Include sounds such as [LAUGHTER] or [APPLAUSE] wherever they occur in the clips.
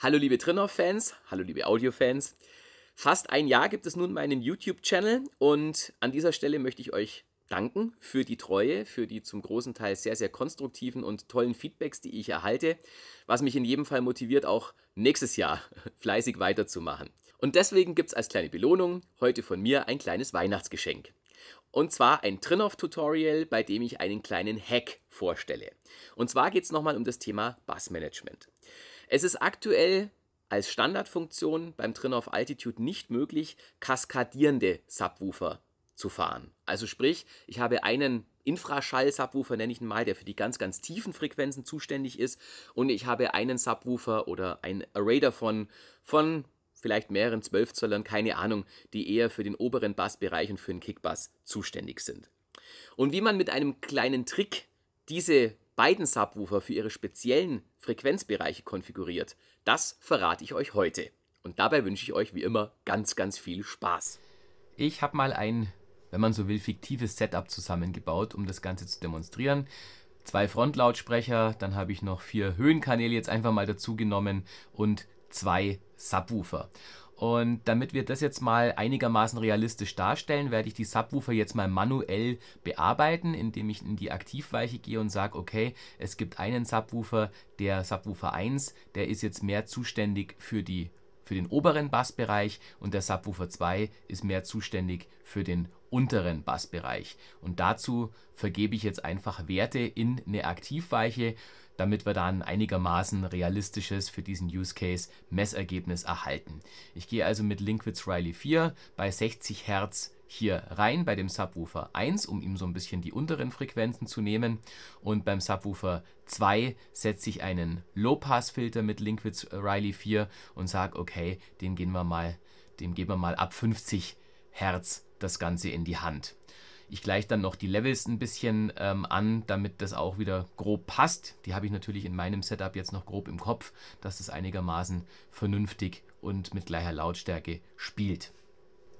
Hallo liebe Trinov-Fans, hallo liebe Audio-Fans. Fast ein Jahr gibt es nun meinen YouTube-Channel und an dieser Stelle möchte ich euch danken für die Treue, für die zum großen Teil sehr, sehr konstruktiven und tollen Feedbacks, die ich erhalte, was mich in jedem Fall motiviert, auch nächstes Jahr [LAUGHS] fleißig weiterzumachen. Und deswegen gibt es als kleine Belohnung heute von mir ein kleines Weihnachtsgeschenk. Und zwar ein Trinov-Tutorial, bei dem ich einen kleinen Hack vorstelle. Und zwar geht es nochmal um das Thema Bassmanagement. Es ist aktuell als Standardfunktion beim Trin auf Altitude nicht möglich, kaskadierende Subwoofer zu fahren. Also sprich, ich habe einen Infraschall-Subwoofer, nenne ich ihn mal, der für die ganz, ganz tiefen Frequenzen zuständig ist und ich habe einen Subwoofer oder ein Array davon von vielleicht mehreren 12 Zöllern, keine Ahnung, die eher für den oberen Bassbereich und für den Kickbass zuständig sind. Und wie man mit einem kleinen Trick diese beiden Subwoofer für ihre speziellen Frequenzbereiche konfiguriert. Das verrate ich euch heute. Und dabei wünsche ich euch wie immer ganz, ganz viel Spaß. Ich habe mal ein, wenn man so will, fiktives Setup zusammengebaut, um das Ganze zu demonstrieren. Zwei Frontlautsprecher, dann habe ich noch vier Höhenkanäle jetzt einfach mal dazu genommen und zwei Subwoofer. Und damit wir das jetzt mal einigermaßen realistisch darstellen, werde ich die Subwoofer jetzt mal manuell bearbeiten, indem ich in die Aktivweiche gehe und sage, okay, es gibt einen Subwoofer, der Subwoofer 1, der ist jetzt mehr zuständig für die für den oberen Bassbereich und der Subwoofer 2 ist mehr zuständig für den unteren Bassbereich. Und dazu vergebe ich jetzt einfach Werte in eine Aktivweiche, damit wir da ein einigermaßen realistisches für diesen Use Case Messergebnis erhalten. Ich gehe also mit Linkwitz Riley 4 bei 60 Hertz hier rein bei dem Subwoofer 1, um ihm so ein bisschen die unteren Frequenzen zu nehmen. Und beim Subwoofer 2 setze ich einen Low-Pass-Filter mit Linkwitz Riley 4 und sage, okay, den gehen wir mal, dem geben wir mal ab 50 Hertz das Ganze in die Hand. Ich gleiche dann noch die Levels ein bisschen ähm, an, damit das auch wieder grob passt. Die habe ich natürlich in meinem Setup jetzt noch grob im Kopf, dass das einigermaßen vernünftig und mit gleicher Lautstärke spielt.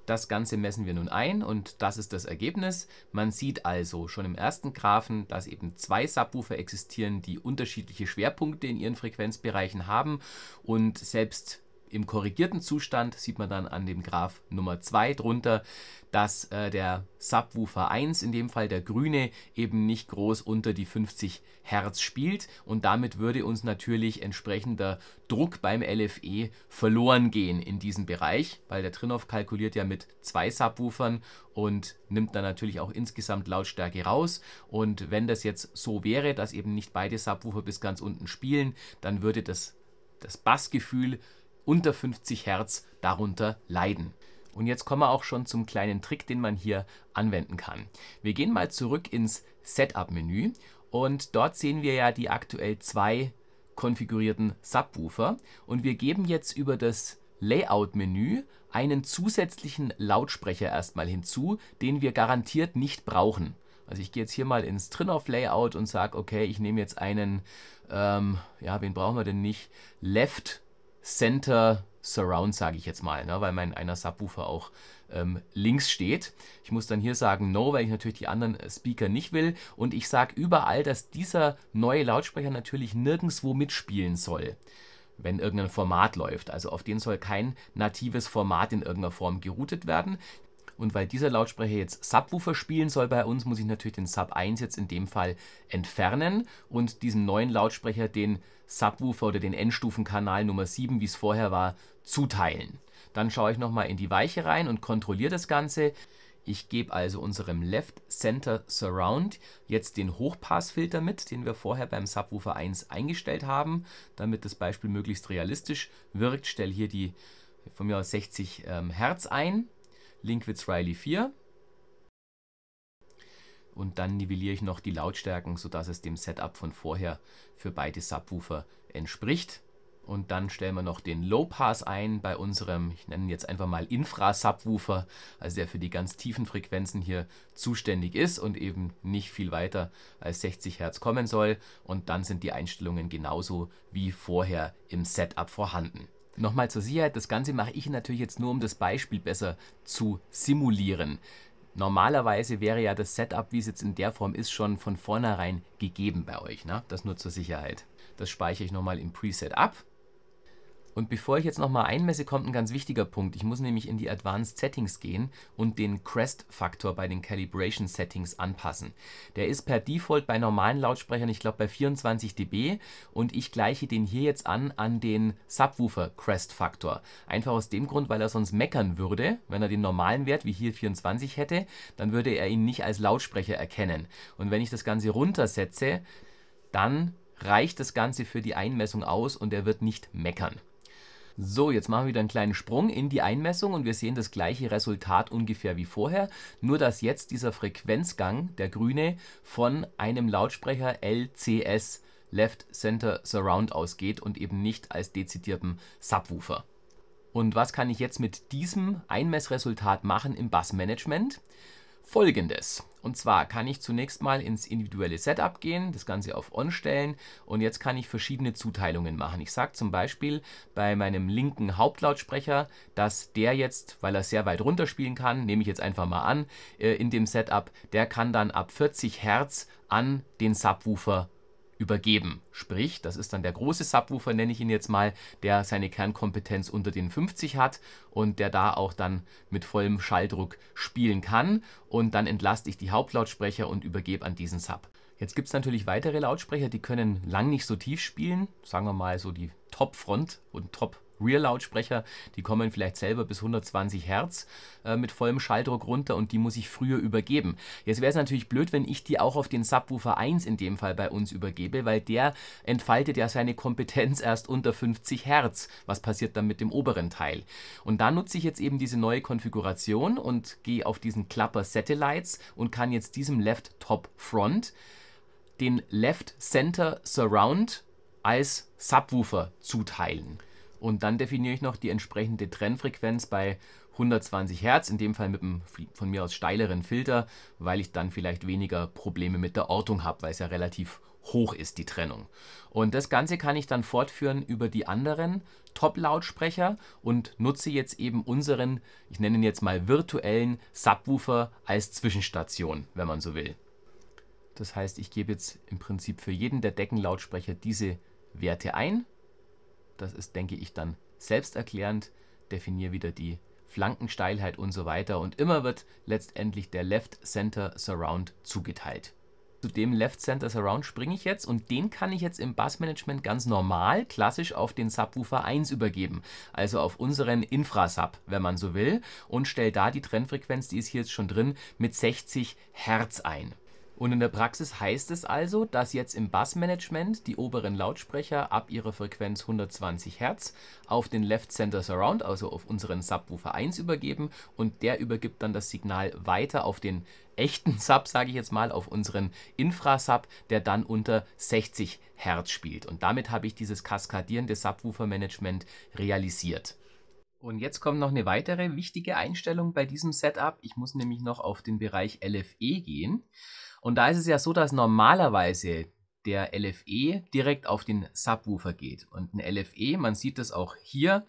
Das Ganze messen wir nun ein und das ist das Ergebnis. Man sieht also schon im ersten Graphen, dass eben zwei Subwoofer existieren, die unterschiedliche Schwerpunkte in ihren Frequenzbereichen haben und selbst im korrigierten Zustand sieht man dann an dem Graph Nummer 2 drunter, dass äh, der Subwoofer 1, in dem Fall der grüne, eben nicht groß unter die 50 Hertz spielt und damit würde uns natürlich entsprechender Druck beim LFE verloren gehen in diesem Bereich, weil der Trinov kalkuliert ja mit zwei Subwoofern und nimmt dann natürlich auch insgesamt Lautstärke raus und wenn das jetzt so wäre, dass eben nicht beide Subwoofer bis ganz unten spielen, dann würde das das Bassgefühl unter 50 Hertz darunter leiden. Und jetzt kommen wir auch schon zum kleinen Trick, den man hier anwenden kann. Wir gehen mal zurück ins Setup-Menü und dort sehen wir ja die aktuell zwei konfigurierten Subwoofer und wir geben jetzt über das Layout-Menü einen zusätzlichen Lautsprecher erstmal hinzu, den wir garantiert nicht brauchen. Also ich gehe jetzt hier mal ins trin layout und sage, okay, ich nehme jetzt einen, ähm, ja, wen brauchen wir denn nicht, Left Center Surround, sage ich jetzt mal, ne, weil mein einer Subwoofer auch ähm, links steht. Ich muss dann hier sagen No, weil ich natürlich die anderen äh, Speaker nicht will. Und ich sage überall, dass dieser neue Lautsprecher natürlich nirgendwo mitspielen soll wenn irgendein Format läuft. Also auf den soll kein natives Format in irgendeiner Form geroutet werden. Und weil dieser Lautsprecher jetzt Subwoofer spielen soll bei uns, muss ich natürlich den Sub 1 jetzt in dem Fall entfernen und diesem neuen Lautsprecher den Subwoofer oder den Endstufenkanal Nummer 7, wie es vorher war, zuteilen. Dann schaue ich nochmal in die Weiche rein und kontrolliere das Ganze. Ich gebe also unserem Left Center Surround jetzt den Hochpassfilter mit, den wir vorher beim Subwoofer 1 eingestellt haben. Damit das Beispiel möglichst realistisch wirkt, stelle hier die von mir aus 60 ähm, Hertz ein Linkwitz-Riley 4. Und dann nivelliere ich noch die Lautstärken, sodass es dem Setup von vorher für beide Subwoofer entspricht. Und dann stellen wir noch den Low Pass ein bei unserem, ich nenne ihn jetzt einfach mal Infra-Subwoofer, also der für die ganz tiefen Frequenzen hier zuständig ist und eben nicht viel weiter als 60 Hertz kommen soll. Und dann sind die Einstellungen genauso wie vorher im Setup vorhanden. Nochmal zur Sicherheit, das Ganze mache ich natürlich jetzt nur, um das Beispiel besser zu simulieren. Normalerweise wäre ja das Setup, wie es jetzt in der Form ist, schon von vornherein gegeben bei euch. Ne? Das nur zur Sicherheit. Das speichere ich nochmal im Preset ab. Und bevor ich jetzt nochmal einmesse, kommt ein ganz wichtiger Punkt. Ich muss nämlich in die Advanced Settings gehen und den Crest-Faktor bei den Calibration Settings anpassen. Der ist per Default bei normalen Lautsprechern, ich glaube, bei 24 dB und ich gleiche den hier jetzt an an den Subwoofer-Crest-Faktor. Einfach aus dem Grund, weil er sonst meckern würde, wenn er den normalen Wert wie hier 24 hätte, dann würde er ihn nicht als Lautsprecher erkennen. Und wenn ich das Ganze runtersetze, dann reicht das Ganze für die Einmessung aus und er wird nicht meckern. So, jetzt machen wir wieder einen kleinen Sprung in die Einmessung und wir sehen das gleiche Resultat ungefähr wie vorher, nur dass jetzt dieser Frequenzgang, der grüne, von einem Lautsprecher LCS Left Center Surround ausgeht und eben nicht als dezidierten Subwoofer. Und was kann ich jetzt mit diesem Einmessresultat machen im Bassmanagement? folgendes. Und zwar kann ich zunächst mal ins individuelle Setup gehen, das Ganze auf On stellen und jetzt kann ich verschiedene Zuteilungen machen. Ich sage zum Beispiel bei meinem linken Hauptlautsprecher, dass der jetzt, weil er sehr weit runterspielen kann, nehme ich jetzt einfach mal an, äh, in dem Setup, der kann dann ab 40 Hertz an den Subwoofer übergeben. Sprich, das ist dann der große Subwoofer, nenne ich ihn jetzt mal, der seine Kernkompetenz unter den 50 hat und der da auch dann mit vollem Schalldruck spielen kann. Und dann entlaste ich die Hauptlautsprecher und übergebe an diesen Sub. Jetzt gibt es natürlich weitere Lautsprecher, die können lang nicht so tief spielen. Sagen wir mal so die Top-Front und Top-Front rear lautsprecher die kommen vielleicht selber bis 120 Hertz äh, mit vollem Schalldruck runter und die muss ich früher übergeben. Jetzt wäre es natürlich blöd, wenn ich die auch auf den Subwoofer 1 in dem Fall bei uns übergebe, weil der entfaltet ja seine Kompetenz erst unter 50 Hertz. Was passiert dann mit dem oberen Teil? Und da nutze ich jetzt eben diese neue Konfiguration und gehe auf diesen Klapper Satellites und kann jetzt diesem Left Top Front den Left Center Surround als Subwoofer zuteilen. Und dann definiere ich noch die entsprechende Trennfrequenz bei 120 Hertz, in dem Fall mit einem von mir aus steileren Filter, weil ich dann vielleicht weniger Probleme mit der Ortung habe, weil es ja relativ hoch ist, die Trennung. Und das Ganze kann ich dann fortführen über die anderen Top-Lautsprecher und nutze jetzt eben unseren, ich nenne ihn jetzt mal virtuellen Subwoofer als Zwischenstation, wenn man so will. Das heißt, ich gebe jetzt im Prinzip für jeden der Deckenlautsprecher diese Werte ein das ist, denke ich, dann selbsterklärend. Definiere wieder die Flankensteilheit und so weiter. Und immer wird letztendlich der Left Center Surround zugeteilt. Zu dem Left Center Surround springe ich jetzt und den kann ich jetzt im Bassmanagement ganz normal, klassisch auf den Subwoofer 1 übergeben, also auf unseren Infrasub, wenn man so will, und stelle da die Trennfrequenz, die ist hier jetzt schon drin, mit 60 Hertz ein. Und in der Praxis heißt es also, dass jetzt im Bassmanagement die oberen Lautsprecher ab ihrer Frequenz 120 Hertz auf den Left Center Surround, also auf unseren Subwoofer 1 übergeben und der übergibt dann das Signal weiter auf den echten [LAUGHS] Sub, sage ich jetzt mal, auf unseren Infrasub, der dann unter 60 Hertz spielt. Und damit habe ich dieses kaskadierende Subwoofer-Management realisiert. Und jetzt kommt noch eine weitere wichtige Einstellung bei diesem Setup. Ich muss nämlich noch auf den Bereich LFE gehen. Und da ist es ja so, dass normalerweise der LFE direkt auf den Subwoofer geht. Und ein LFE, man sieht das auch hier,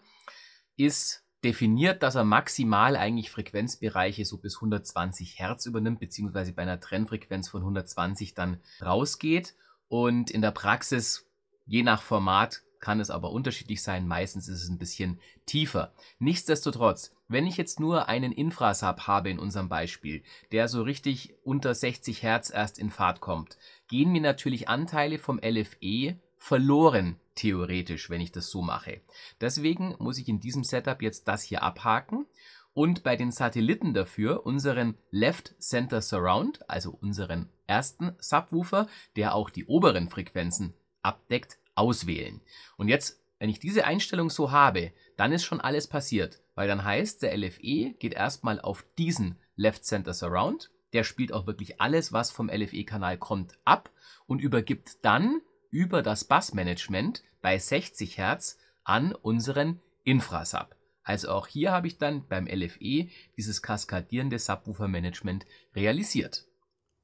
ist definiert, dass er maximal eigentlich Frequenzbereiche so bis 120 Hertz übernimmt, beziehungsweise bei einer Trennfrequenz von 120 dann rausgeht. Und in der Praxis, je nach Format, kann es aber unterschiedlich sein. Meistens ist es ein bisschen tiefer. Nichtsdestotrotz, wenn ich jetzt nur einen Infrasub habe in unserem Beispiel, der so richtig unter 60 Hertz erst in Fahrt kommt, gehen mir natürlich Anteile vom LFE verloren, theoretisch, wenn ich das so mache. Deswegen muss ich in diesem Setup jetzt das hier abhaken und bei den Satelliten dafür unseren Left Center Surround, also unseren ersten Subwoofer, der auch die oberen Frequenzen abdeckt, auswählen. Und jetzt, wenn ich diese Einstellung so habe, dann ist schon alles passiert, weil dann heißt, der LFE geht erstmal auf diesen Left Center Surround, der spielt auch wirklich alles, was vom LFE-Kanal kommt, ab und übergibt dann über das Bassmanagement bei 60 Hertz an unseren Infrasub. Also auch hier habe ich dann beim LFE dieses kaskadierende Subwoofer-Management realisiert.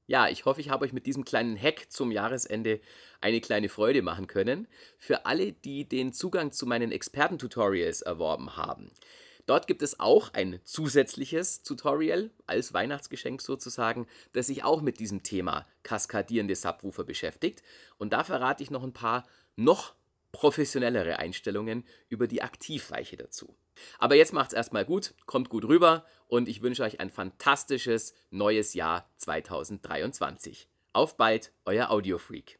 Ja, ich hoffe, ich habe euch mit diesem kleinen Hack zum Jahresende eine kleine Freude machen können. Für alle, die den Zugang zu meinen Experten-Tutorials erworben haben. Dort gibt es auch ein zusätzliches Tutorial als Weihnachtsgeschenk sozusagen, das sich auch mit diesem Thema kaskadierende Subwoofer beschäftigt. Und da verrate ich noch ein paar noch professionellere Einstellungen über die Aktivweiche dazu. Aber jetzt macht's erstmal gut, kommt gut rüber und ich wünsche euch ein fantastisches neues Jahr 2023. Auf bald, euer Audiofreak.